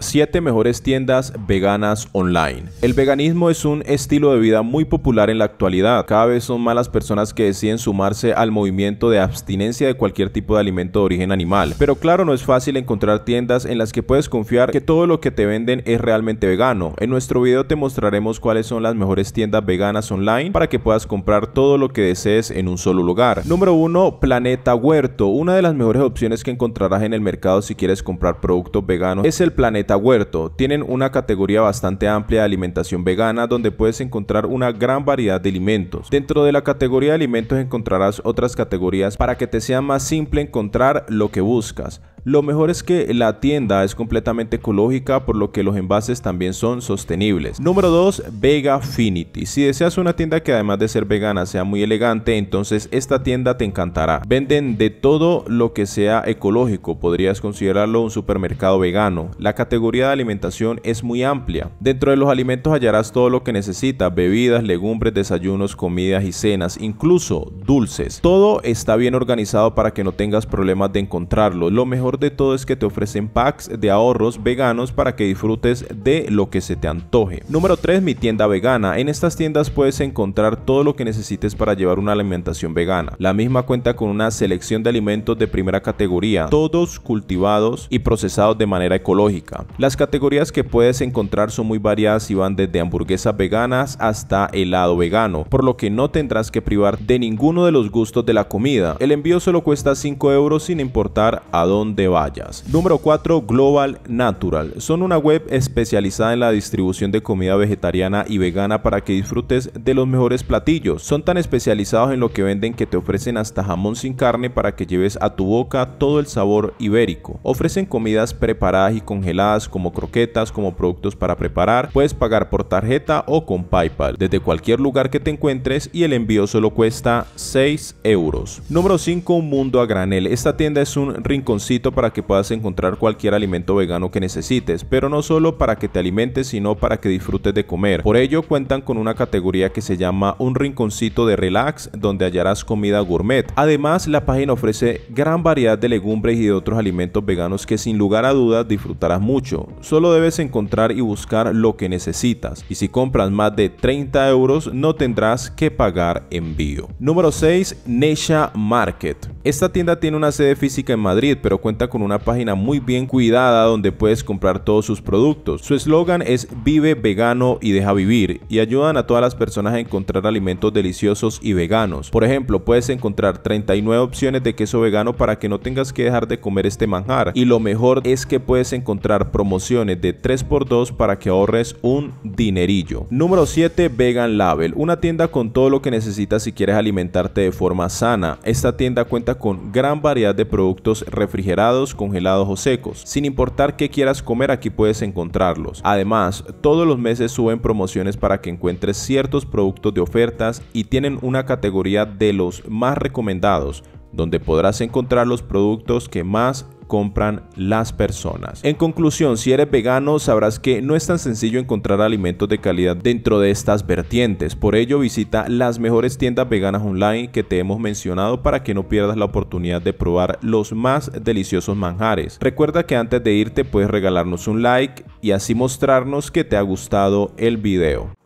7 mejores tiendas veganas online. El veganismo es un estilo de vida muy popular en la actualidad. Cada vez son más las personas que deciden sumarse al movimiento de abstinencia de cualquier tipo de alimento de origen animal. Pero claro, no es fácil encontrar tiendas en las que puedes confiar que todo lo que te venden es realmente vegano. En nuestro video te mostraremos cuáles son las mejores tiendas veganas online para que puedas comprar todo lo que desees en un solo lugar. Número 1, Planeta Huerto. Una de las mejores opciones que encontrarás en el mercado si quieres comprar productos veganos es el Planeta Huerto, tienen una categoría bastante amplia de alimentación vegana donde puedes encontrar una gran variedad de alimentos. Dentro de la categoría de alimentos encontrarás otras categorías para que te sea más simple encontrar lo que buscas. Lo mejor es que la tienda es completamente ecológica por lo que los envases también son sostenibles. Número 2. Vegafinity. Si deseas una tienda que además de ser vegana sea muy elegante, entonces esta tienda te encantará. Venden de todo lo que sea ecológico, podrías considerarlo un supermercado vegano. La categoría de alimentación es muy amplia. Dentro de los alimentos hallarás todo lo que necesitas, bebidas, legumbres, desayunos, comidas y cenas, incluso dulces. Todo está bien organizado para que no tengas problemas de encontrarlo. Lo mejor de todo es que te ofrecen packs de ahorros veganos para que disfrutes de lo que se te antoje. Número 3. Mi tienda vegana. En estas tiendas puedes encontrar todo lo que necesites para llevar una alimentación vegana. La misma cuenta con una selección de alimentos de primera categoría, todos cultivados y procesados de manera ecológica. Las categorías que puedes encontrar son muy variadas y van desde hamburguesas veganas hasta helado vegano, por lo que no tendrás que privar de ninguno de los gustos de la comida. El envío solo cuesta 5 euros sin importar a dónde vallas. Número 4. Global Natural. Son una web especializada en la distribución de comida vegetariana y vegana para que disfrutes de los mejores platillos. Son tan especializados en lo que venden que te ofrecen hasta jamón sin carne para que lleves a tu boca todo el sabor ibérico. Ofrecen comidas preparadas y congeladas como croquetas, como productos para preparar. Puedes pagar por tarjeta o con PayPal desde cualquier lugar que te encuentres y el envío solo cuesta 6 euros. Número 5. Mundo a granel. Esta tienda es un rinconcito para que puedas encontrar cualquier alimento vegano que necesites, pero no solo para que te alimentes, sino para que disfrutes de comer. Por ello cuentan con una categoría que se llama un rinconcito de relax, donde hallarás comida gourmet. Además, la página ofrece gran variedad de legumbres y de otros alimentos veganos que sin lugar a dudas disfrutarás mucho. Solo debes encontrar y buscar lo que necesitas. Y si compras más de 30 euros, no tendrás que pagar envío. Número 6. Nesha Market. Esta tienda tiene una sede física en Madrid, pero cuenta con una página muy bien cuidada donde puedes comprar todos sus productos. Su eslogan es Vive vegano y deja vivir y ayudan a todas las personas a encontrar alimentos deliciosos y veganos. Por ejemplo, puedes encontrar 39 opciones de queso vegano para que no tengas que dejar de comer este manjar y lo mejor es que puedes encontrar promociones de 3x2 para que ahorres un dinerillo. Número 7 Vegan Label, una tienda con todo lo que necesitas si quieres alimentarte de forma sana. Esta tienda cuenta con gran variedad de productos refrigerados congelados o secos. Sin importar qué quieras comer, aquí puedes encontrarlos. Además, todos los meses suben promociones para que encuentres ciertos productos de ofertas y tienen una categoría de los más recomendados, donde podrás encontrar los productos que más compran las personas. En conclusión, si eres vegano, sabrás que no es tan sencillo encontrar alimentos de calidad dentro de estas vertientes. Por ello, visita las mejores tiendas veganas online que te hemos mencionado para que no pierdas la oportunidad de probar los más deliciosos manjares. Recuerda que antes de irte puedes regalarnos un like y así mostrarnos que te ha gustado el video.